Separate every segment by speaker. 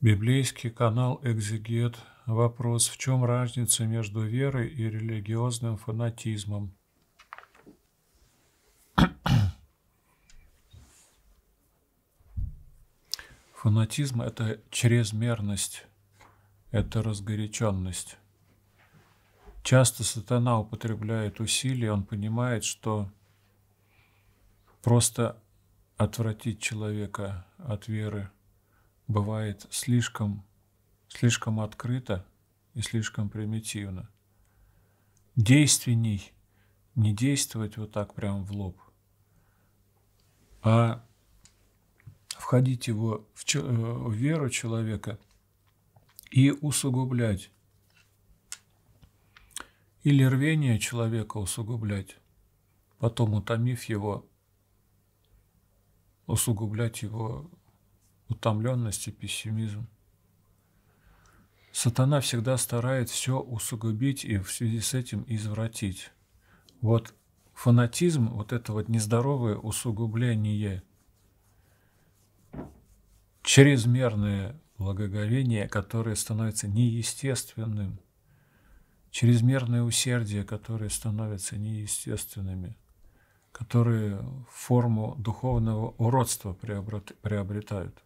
Speaker 1: Библейский канал «Экзегет». Вопрос, в чем разница между верой и религиозным фанатизмом? Фанатизм – это чрезмерность, это разгоряченность. Часто сатана употребляет усилия, он понимает, что просто отвратить человека от веры – бывает слишком, слишком открыто и слишком примитивно. Действенней не действовать вот так прям в лоб, а входить его в, че- э, в веру человека и усугублять. Или рвение человека усугублять, потом утомив его, усугублять его утомленность и пессимизм. Сатана всегда старает все усугубить и в связи с этим извратить. Вот фанатизм, вот это вот нездоровое усугубление, чрезмерное благоговение, которое становится неестественным, чрезмерное усердие, которое становится неестественными, которые форму духовного уродства приобретают.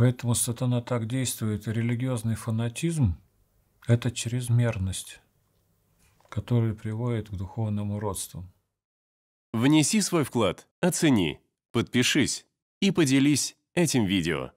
Speaker 1: Поэтому сатана так действует. Религиозный фанатизм – это чрезмерность, которая приводит к духовному родству. Внеси свой вклад, оцени, подпишись и поделись этим видео.